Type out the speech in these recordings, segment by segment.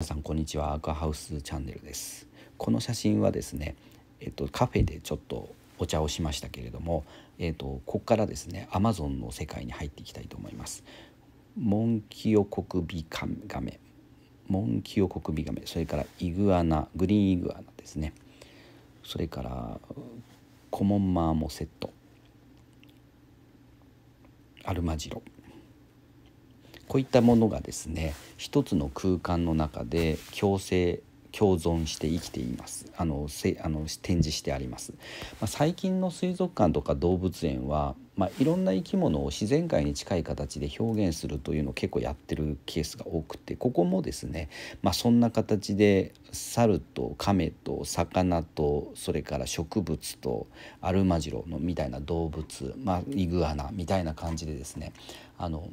皆さんこんにちはアクアハウスチャンネルですこの写真はですねえっとカフェでちょっとお茶をしましたけれどもえっとここからですねアマゾンの世界に入っていきたいと思いますモンキオコクビカメモンキオコクビガメそれからイグアナグリーンイグアナですねそれからコモンマーモセットアルマジロこういったものがですね一つの空間の中で共生共存して生きていますあのせあの展示してあります、まあ、最近の水族館とか動物園は、まあ、いろんな生き物を自然界に近い形で表現するというのを結構やってるケースが多くてここもですね、まあ、そんな形で猿と亀と魚とそれから植物とアルマジロのみたいな動物、まイグアナみたいな感じでですねあの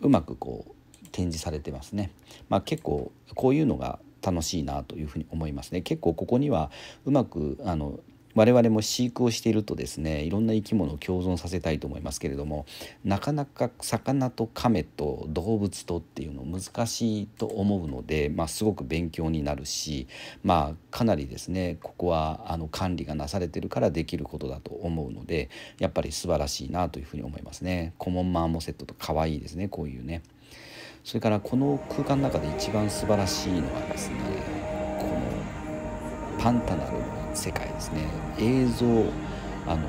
うまくこう展示されてますね。まあ、結構こういうのが楽しいなというふうに思いますね。結構ここにはうまくあの我々も飼育をしているとですねいろんな生き物を共存させたいと思いますけれどもなかなか魚と亀と動物とっていうの難しいと思うので、まあ、すごく勉強になるし、まあ、かなりですねここはあの管理がなされてるからできることだと思うのでやっぱり素晴らしいなというふうに思いますね。コモンマーモセットと可愛いですねこういうね。それからこの空間の中で一番素晴らしいのはですねこのパンタナルの世界ですね映像あの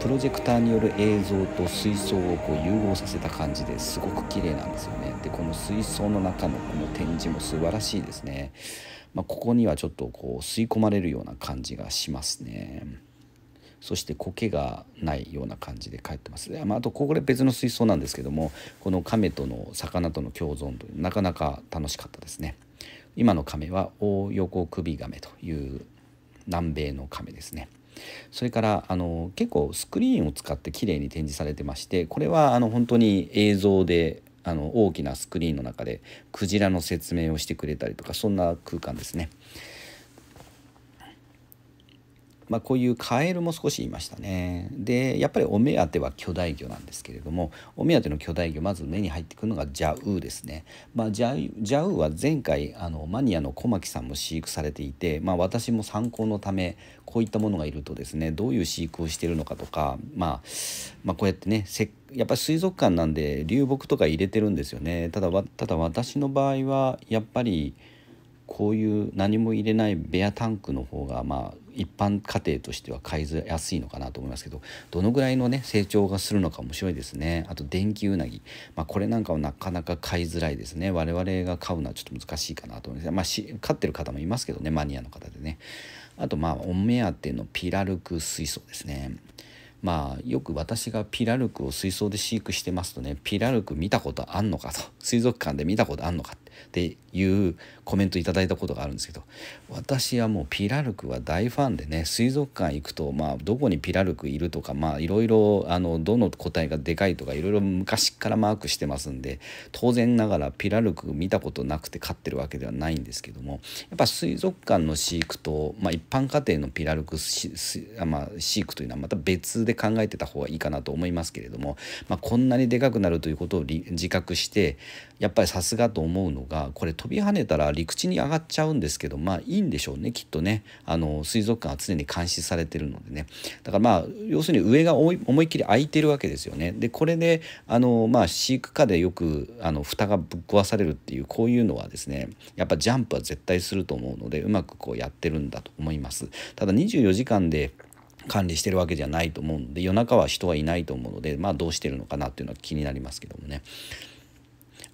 プロジェクターによる映像と水槽をこう融合させた感じですごく綺麗なんですよねでこの水槽の中のこの展示も素晴らしいですね、まあ、ここにはちょっとこう吸い込まれるような感じがしますねそして苔がないような感じで帰ってます、ね、まあ、あとこれ別の水槽なんですけどもこの亀との魚との共存というなかなか楽しかったですね今の亀はオオヨコクビガメという南米の亀ですね。それからあの結構スクリーンを使って綺麗に展示されてましてこれはあの本当に映像であの大きなスクリーンの中でクジラの説明をしてくれたりとかそんな空間ですね。まあ、こういうカエルも少しいましたねでやっぱりお目当ては巨大魚なんですけれどもお目当ての巨大魚まず目に入ってくるのがジャウですね、まあ、ジャウは前回あのマニアの小牧さんも飼育されていて、まあ、私も参考のためこういったものがいるとですねどういう飼育をしてるのかとか、まあ、まあこうやってねせっやっぱり水族館なんで流木とか入れてるんですよねただただ私の場合はやっぱりこういう何も入れないベアタンクの方がまあ一般家庭としては買いやすいのかなと思いますけどどのぐらいのね成長がするのか面白いですねあと電気うなぎ、まあ、これなんかはなかなか買いづらいですね我々が買うのはちょっと難しいかなと思います、まあし、し飼ってる方もいますけどねマニアの方でねあとまあお目当てのピラルク水槽ですねまあよく私がピラルクを水槽で飼育してますとねピラルク見たことあんのかと水族館で見たことあんのかってっていうコメントいただいたことがあるんですけど私はもうピラルクは大ファンでね水族館行くと、まあ、どこにピラルクいるとかまあいろいろあのどの個体がでかいとかいろいろ昔からマークしてますんで当然ながらピラルク見たことなくて飼ってるわけではないんですけどもやっぱ水族館の飼育と、まあ、一般家庭のピラルクしまあ、飼育というのはまた別で考えてた方がいいかなと思いますけれども、まあ、こんなにでかくなるということを自覚してやっぱりさすがと思うののがこれ飛び跳ねたら陸地に上がっちゃうんですけどまあいいんでしょうねきっとねあの水族館は常に監視されてるのでねだからまあ要するに上が思いっきり開いてるわけですよねでこれであの、まあ、飼育下でよくあの蓋がぶっ壊されるっていうこういうのはですねやっぱジャンプは絶対すると思うのでうまくこうやってるんだと思います。ただ24時間で管理してるわけじゃないと思うんで夜中は人はいないと思うのでまあどうしてるのかなっていうのは気になりますけどもね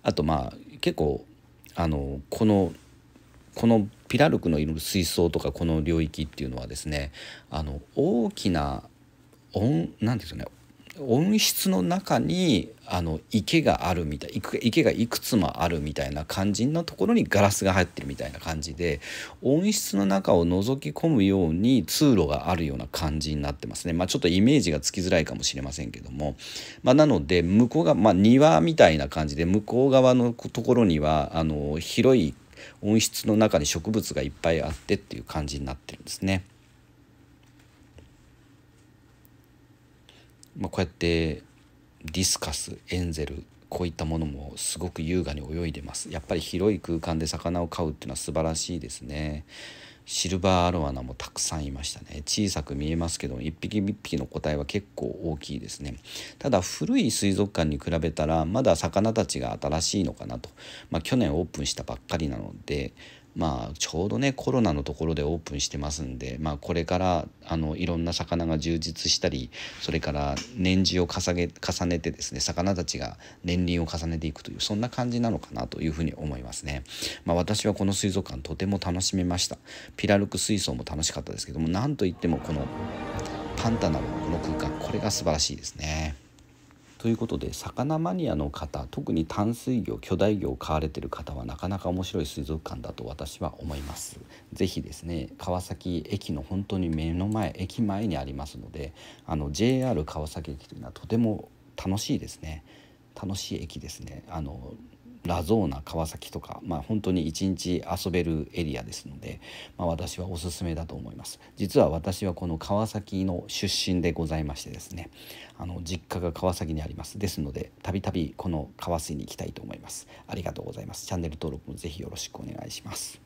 あとまあ結構あのこのこのピラルクのいる水槽とかこの領域っていうのはですねあの大きな音なんですよね温室の中にあの池があるみたい池がいくつもあるみたいな感じのところにガラスが入ってるみたいな感じで温室の中を覗き込むように通路があるような感じになってますね、まあ、ちょっとイメージがつきづらいかもしれませんけども、まあ、なので向こうが、まあ、庭みたいな感じで向こう側のところにはあの広い温室の中に植物がいっぱいあってっていう感じになってるんですね。まあ、こうやってディスカスエンゼルこういったものもすごく優雅に泳いでますやっぱり広い空間で魚を飼うっていうのは素晴らしいですねシルバーアロワナもたくさんいましたね小さく見えますけど一匹一匹の個体は結構大きいですねただ古い水族館に比べたらまだ魚たちが新しいのかなと、まあ、去年オープンしたばっかりなのでまあ、ちょうどねコロナのところでオープンしてますんで、まあ、これからあのいろんな魚が充実したりそれから年次を重ね重ねてですね魚たちが年輪を重ねていくというそんな感じなのかなというふうに思いますね。まあ、私はこの水族館とても楽しめましたピラルク水槽も楽しかったですけどもなんといってもこのパンタナのこの空間これが素晴らしいですね。ということで魚マニアの方特に淡水魚巨大魚を飼われてる方はなかなか面白い水族館だと私は思います是非ですね川崎駅の本当に目の前駅前にありますのであの JR 川崎駅というのはとても楽しいですね楽しい駅ですねあのラゾーナ川崎とか、まあ、本当に一日遊べるエリアですので、まあ、私はおすすめだと思います実は私はこの川崎の出身でございましてですねあの実家が川崎にありますですのでたびたびこの川水に行きたいと思いますありがとうございますチャンネル登録もぜひよろしくお願いします